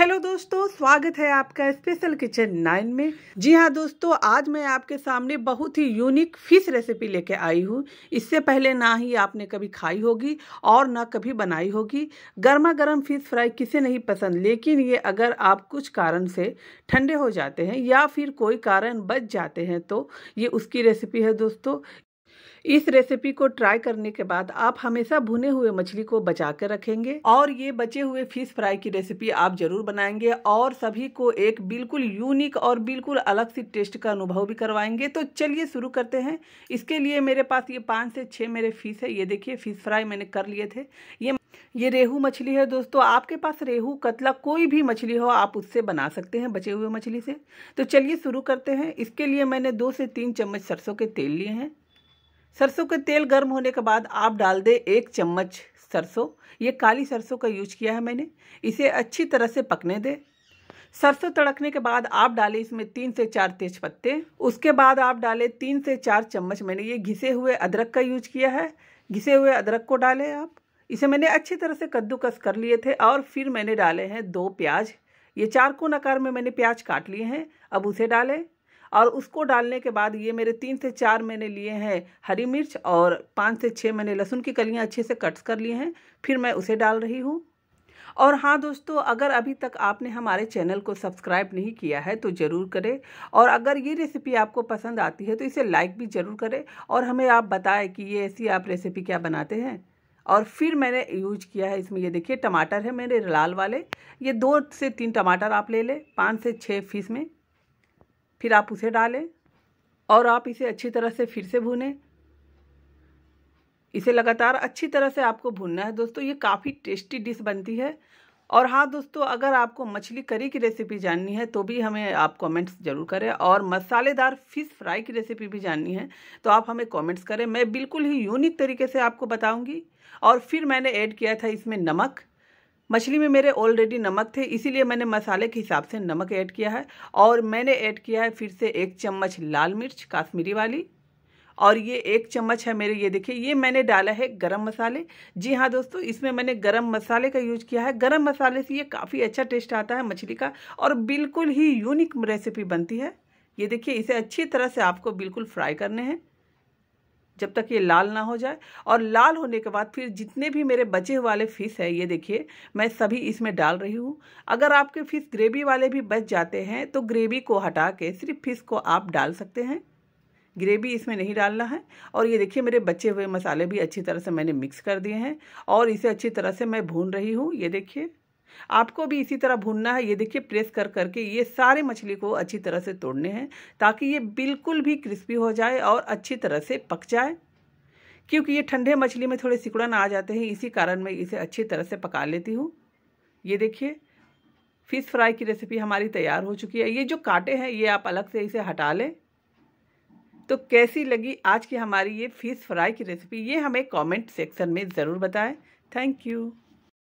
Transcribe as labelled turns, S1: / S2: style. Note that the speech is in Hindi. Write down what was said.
S1: हेलो दोस्तों स्वागत है आपका स्पेशल किचन नाइन में जी हाँ दोस्तों आज मैं आपके सामने बहुत ही यूनिक फिश रेसिपी लेके आई हूँ इससे पहले ना ही आपने कभी खाई होगी और ना कभी बनाई होगी गर्मा गर्म फिश फ्राई किसे नहीं पसंद लेकिन ये अगर आप कुछ कारण से ठंडे हो जाते हैं या फिर कोई कारण बच जाते हैं तो ये उसकी रेसिपी है दोस्तों इस रेसिपी को ट्राई करने के बाद आप हमेशा भुने हुए मछली को बचा कर रखेंगे और ये बचे हुए फिश फ्राई की रेसिपी आप जरूर बनाएंगे और सभी को एक बिल्कुल यूनिक और बिल्कुल अलग सी टेस्ट का अनुभव भी करवाएंगे तो चलिए शुरू करते हैं इसके लिए मेरे पास ये पाँच से छः मेरे फिश है ये देखिए फिश फ्राई मैंने कर लिए थे ये ये रेहू मछली है दोस्तों आपके पास रेहू कतला कोई भी मछली हो आप उससे बना सकते हैं बचे हुए मछली से तो चलिए शुरू करते हैं इसके लिए मैंने दो से तीन चम्मच सरसों के तेल लिए हैं सरसों के तेल गर्म होने के बाद आप डाल दें एक चम्मच सरसों ये काली सरसों का यूज किया है मैंने इसे अच्छी तरह से पकने दें सरसों तड़कने के बाद आप डालें इसमें तीन से चार तेज पत्ते उसके बाद आप डालें तीन से चार चम्मच मैंने ये घिसे हुए अदरक का यूज किया है घिसे हुए अदरक को डालें आप इसे मैंने अच्छी तरह से कद्दूकस कर लिए थे और फिर मैंने डाले हैं दो प्याज ये चार कोन आकार में मैंने प्याज काट लिए हैं अब उसे डालें और उसको डालने के बाद ये मेरे तीन से चार मैंने लिए हैं हरी मिर्च और पाँच से छः मैंने लहसुन की कलियाँ अच्छे से कट्स कर लिए हैं फिर मैं उसे डाल रही हूँ और हाँ दोस्तों अगर अभी तक आपने हमारे चैनल को सब्सक्राइब नहीं किया है तो ज़रूर करें और अगर ये रेसिपी आपको पसंद आती है तो इसे लाइक भी ज़रूर करें और हमें आप बताएं कि ये ऐसी आप रेसिपी क्या बनाते हैं और फिर मैंने यूज किया है इसमें ये देखिए टमाटर है मेरे लाल वाले ये दो से तीन टमाटर आप ले लें पाँच से छः फीस में फिर आप उसे डालें और आप इसे अच्छी तरह से फिर से भूनें इसे लगातार अच्छी तरह से आपको भूनना है दोस्तों ये काफ़ी टेस्टी डिश बनती है और हाँ दोस्तों अगर आपको मछली करी की रेसिपी जाननी है तो भी हमें आप कमेंट्स ज़रूर करें और मसालेदार फ़िश फ्राई की रेसिपी भी जाननी है तो आप हमें कमेंट्स करें मैं बिल्कुल ही यूनिक तरीके से आपको बताऊंगी और फिर मैंने ऐड किया था इसमें नमक मछली में मेरे ऑलरेडी नमक थे इसीलिए मैंने मसाले के हिसाब से नमक ऐड किया है और मैंने ऐड किया है फिर से एक चम्मच लाल मिर्च काश्मीरी वाली और ये एक चम्मच है मेरे ये देखिए ये मैंने डाला है गरम मसाले जी हाँ दोस्तों इसमें मैंने गरम मसाले का यूज किया है गरम मसाले से ये काफ़ी अच्छा टेस्ट आता है मछली का और बिल्कुल ही यूनिक रेसिपी बनती है ये देखिए इसे अच्छी तरह से आपको बिल्कुल फ्राई करने हैं जब तक ये लाल ना हो जाए और लाल होने के बाद फिर जितने भी मेरे बचे वाले फ़िश है ये देखिए मैं सभी इसमें डाल रही हूँ अगर आपके फ़िश ग्रेवी वाले भी बच जाते हैं तो ग्रेवी को हटा के सिर्फ फ़िश को आप डाल सकते हैं ग्रेवी इसमें नहीं डालना है और ये देखिए मेरे बचे हुए मसाले भी अच्छी तरह से मैंने मिक्स कर दिए हैं और इसे अच्छी तरह से मैं भून रही हूँ ये देखिए आपको भी इसी तरह भूनना है ये देखिए प्रेस कर करके ये सारे मछली को अच्छी तरह से तोड़ने हैं ताकि ये बिल्कुल भी क्रिस्पी हो जाए और अच्छी तरह से पक जाए क्योंकि ये ठंडे मछली में थोड़े सिकुड़न आ जाते हैं इसी कारण मैं इसे अच्छी तरह से पका लेती हूँ ये देखिए फ़िश फ्राई की रेसिपी हमारी तैयार हो चुकी है ये जो काटे हैं ये आप अलग से इसे हटा लें तो कैसी लगी आज की हमारी ये फ़िश फ्राई की रेसिपी ये हमें कमेंट सेक्शन में ज़रूर बताएं थैंक यू